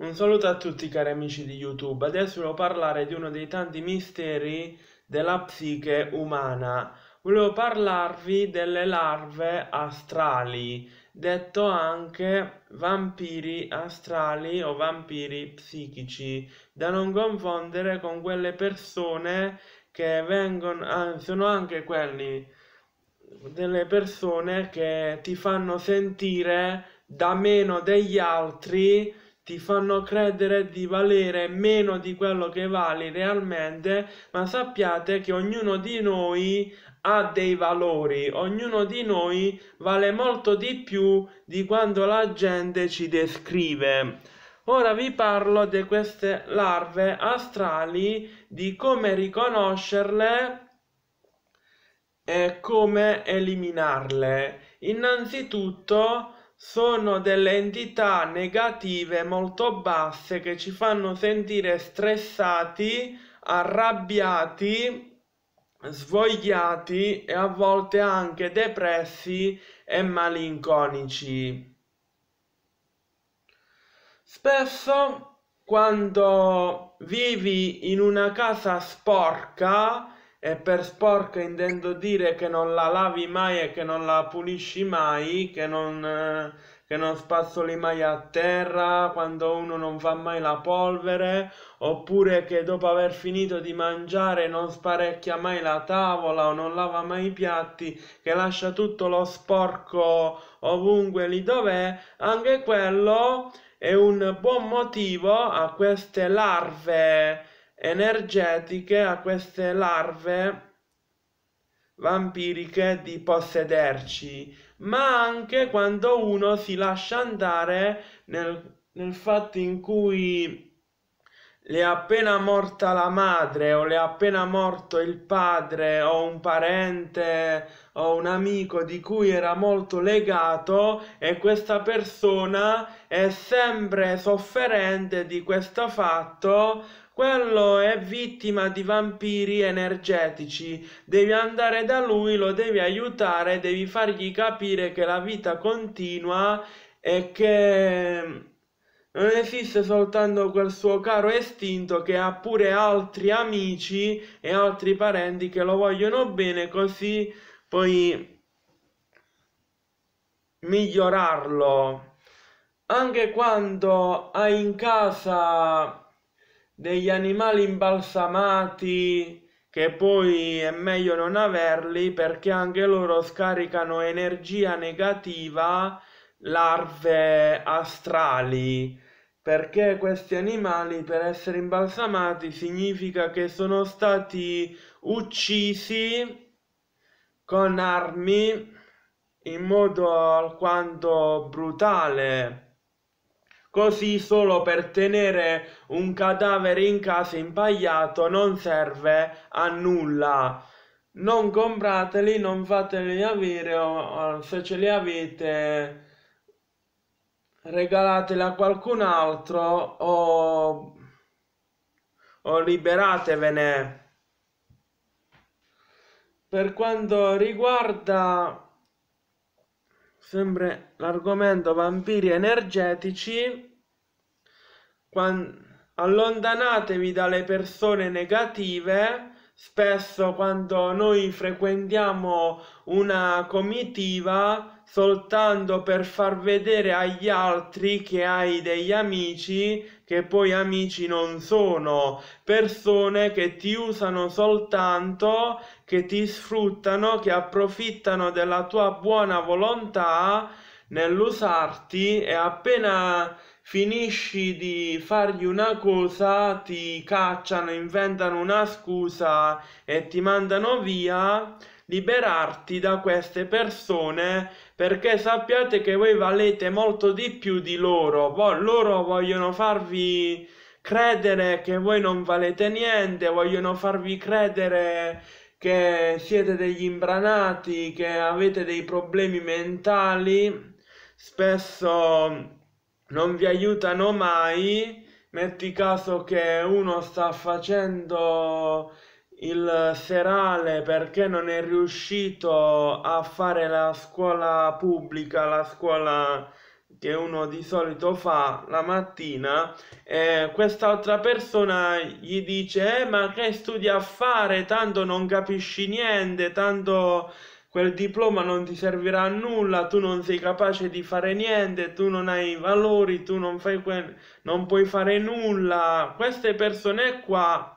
Un saluto a tutti cari amici di YouTube, adesso volevo parlare di uno dei tanti misteri della psiche umana. Volevo parlarvi delle larve astrali, detto anche vampiri astrali o vampiri psichici, da non confondere con quelle persone che vengono, ah, sono anche quelli delle persone che ti fanno sentire da meno degli altri ti fanno credere di valere meno di quello che vali realmente, ma sappiate che ognuno di noi ha dei valori, ognuno di noi vale molto di più di quanto la gente ci descrive. Ora vi parlo di queste larve astrali, di come riconoscerle e come eliminarle. Innanzitutto sono delle entità negative molto basse che ci fanno sentire stressati, arrabbiati, svogliati e a volte anche depressi e malinconici. Spesso quando vivi in una casa sporca e per sporca intendo dire che non la lavi mai e che non la pulisci mai, che non, eh, che non spazzoli mai a terra quando uno non fa mai la polvere, oppure che dopo aver finito di mangiare non sparecchia mai la tavola o non lava mai i piatti, che lascia tutto lo sporco ovunque lì dov'è, anche quello è un buon motivo a queste larve energetiche a queste larve vampiriche di possederci, ma anche quando uno si lascia andare nel, nel fatto in cui le è appena morta la madre o le è appena morto il padre o un parente o un amico di cui era molto legato e questa persona è sempre sofferente di questo fatto quello è vittima di vampiri energetici. Devi andare da lui, lo devi aiutare, devi fargli capire che la vita continua e che mm, non esiste soltanto quel suo caro estinto che ha pure altri amici e altri parenti che lo vogliono bene, così puoi migliorarlo. Anche quando hai in casa degli animali imbalsamati che poi è meglio non averli perché anche loro scaricano energia negativa larve astrali perché questi animali per essere imbalsamati significa che sono stati uccisi con armi in modo alquanto brutale Così solo per tenere un cadavere in casa impagliato non serve a nulla. Non comprateli, non fateli avere o, se ce li avete regalateli a qualcun altro o, o liberatevene. Per quanto riguarda sempre l'argomento vampiri energetici, allontanatevi dalle persone negative spesso quando noi frequentiamo una comitiva soltanto per far vedere agli altri che hai degli amici che poi amici non sono persone che ti usano soltanto che ti sfruttano che approfittano della tua buona volontà nell'usarti e appena finisci di fargli una cosa, ti cacciano, inventano una scusa e ti mandano via, liberarti da queste persone perché sappiate che voi valete molto di più di loro. Vo loro vogliono farvi credere che voi non valete niente, vogliono farvi credere che siete degli imbranati, che avete dei problemi mentali. Spesso non vi aiutano mai metti caso che uno sta facendo il serale perché non è riuscito a fare la scuola pubblica, la scuola che uno di solito fa la mattina, eh, quest'altra persona gli dice eh, ma che studi a fare, tanto non capisci niente, tanto quel diploma non ti servirà a nulla, tu non sei capace di fare niente, tu non hai i valori, tu non, fai que- non puoi fare nulla. Queste persone qua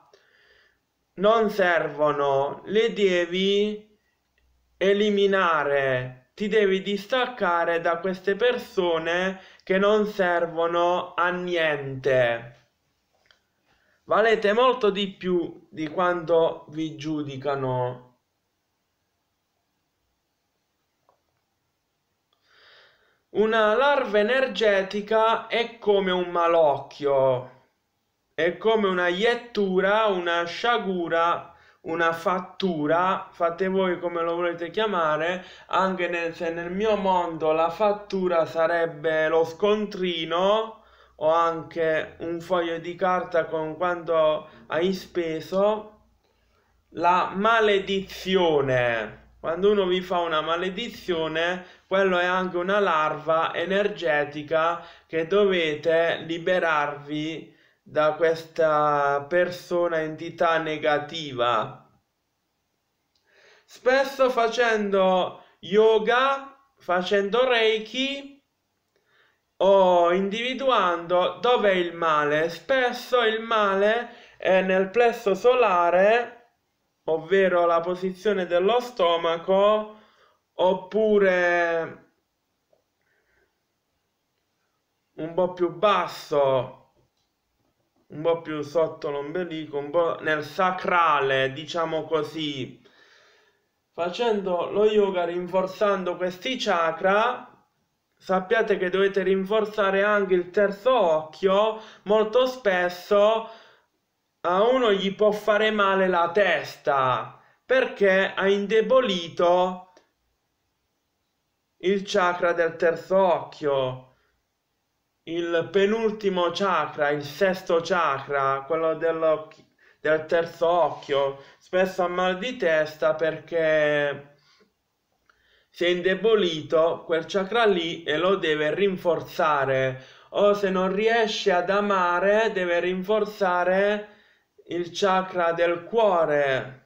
non servono, le devi eliminare, ti devi distaccare da queste persone che non servono a niente. Valete molto di più di quanto vi giudicano. Una larva energetica è come un malocchio, è come una iettura, una sciagura, una fattura, fate voi come lo volete chiamare, anche nel, se nel mio mondo la fattura sarebbe lo scontrino o anche un foglio di carta con quanto hai speso, la maledizione quando uno vi fa una maledizione, quello è anche una larva energetica che dovete liberarvi da questa persona, entità negativa. Spesso facendo yoga, facendo reiki, o individuando dove è il male. Spesso il male è nel plesso solare ovvero la posizione dello stomaco oppure un po' più basso, un po' più sotto l'ombelico, un po' nel sacrale, diciamo così. Facendo lo yoga rinforzando questi chakra, sappiate che dovete rinforzare anche il terzo occhio molto spesso a uno gli può fare male la testa perché ha indebolito il chakra del terzo occhio il penultimo chakra il sesto chakra quello del terzo occhio spesso ha mal di testa perché si è indebolito quel chakra lì e lo deve rinforzare o se non riesce ad amare deve rinforzare il chakra del cuore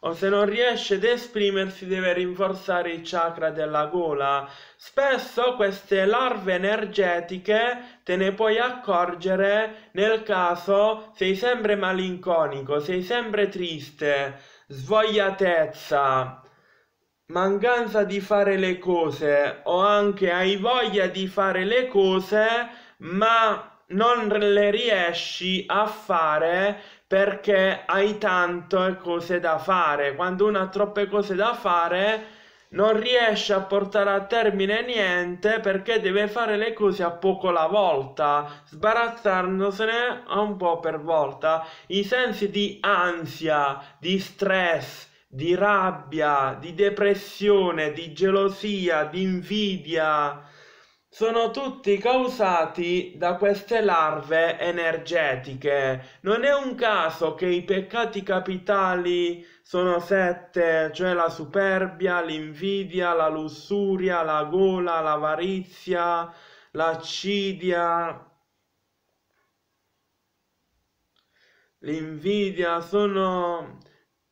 o se non riesce ad esprimersi deve rinforzare il chakra della gola. Spesso queste larve energetiche te ne puoi accorgere nel caso sei sempre malinconico, sei sempre triste, svogliatezza, mancanza di fare le cose o anche hai voglia di fare le cose ma non le riesci a fare perché hai tante cose da fare. Quando uno ha troppe cose da fare, non riesce a portare a termine niente perché deve fare le cose a poco la volta, sbarazzandosene un po' per volta. I sensi di ansia, di stress, di rabbia, di depressione, di gelosia, di invidia sono tutti causati da queste larve energetiche. Non è un caso che i peccati capitali sono sette, cioè la superbia, l'invidia, la lussuria, la gola, l'avarizia, l'accidia. L'invidia sono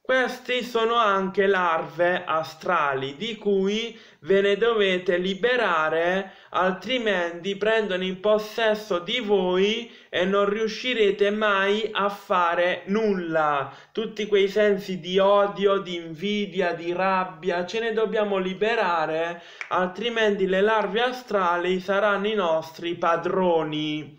questi sono anche larve astrali di cui ve ne dovete liberare altrimenti prendono in possesso di voi e non riuscirete mai a fare nulla. Tutti quei sensi di odio, di invidia, di rabbia ce ne dobbiamo liberare altrimenti le larve astrali saranno i nostri padroni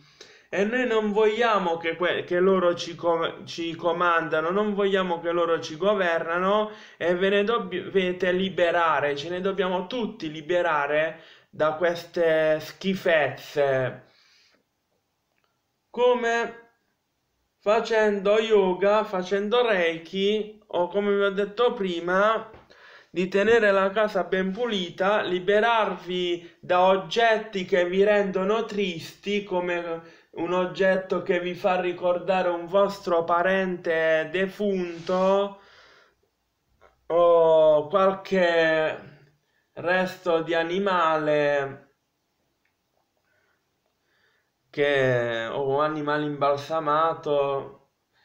e noi non vogliamo che, che loro ci, com ci, comandano, non vogliamo che loro ci governano e ve ne dovete liberare, ce ne dobbiamo tutti liberare da queste schifezze. Come facendo yoga, facendo reiki o come vi ho detto prima, di tenere la casa ben pulita, liberarvi da oggetti che vi rendono tristi come un oggetto che vi fa ricordare un vostro parente defunto o qualche resto di animale che, o animale imbalsamato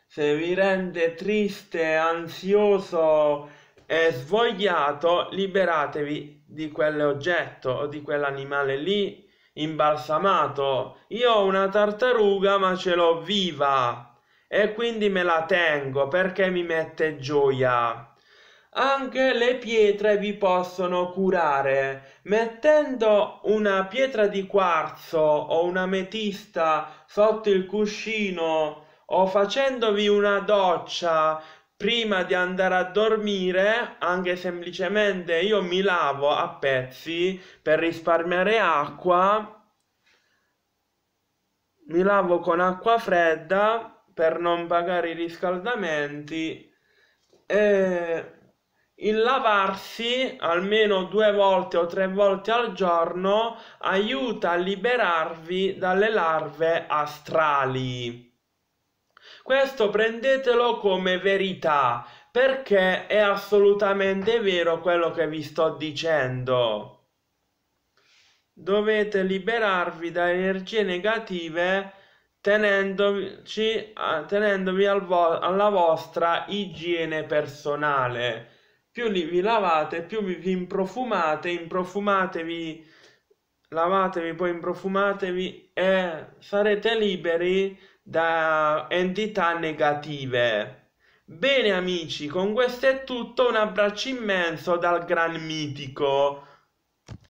se vi rende triste, ansioso e svogliato, liberatevi di quell'oggetto o di quell'animale lì imbalsamato. Io ho una tartaruga ma ce l'ho viva e quindi me la tengo perché mi mette gioia. Anche le pietre vi possono curare. Mettendo una pietra di quarzo o una metista sotto il cuscino o facendovi una doccia prima di andare a dormire, anche semplicemente io mi lavo a pezzi per risparmiare acqua, mi lavo con acqua fredda per non pagare i riscaldamenti e il lavarsi almeno due volte o tre volte al giorno aiuta a liberarvi dalle larve astrali. Questo prendetelo come verità, perché è assolutamente vero quello che vi sto dicendo. Dovete liberarvi da energie negative tenendoci, tenendovi al vo alla vostra igiene personale. Più vi lavate, più vi improfumate, improfumatevi, lavatevi, poi improfumatevi e sarete liberi da entità negative. Bene amici, con questo è tutto, un abbraccio immenso dal gran mitico.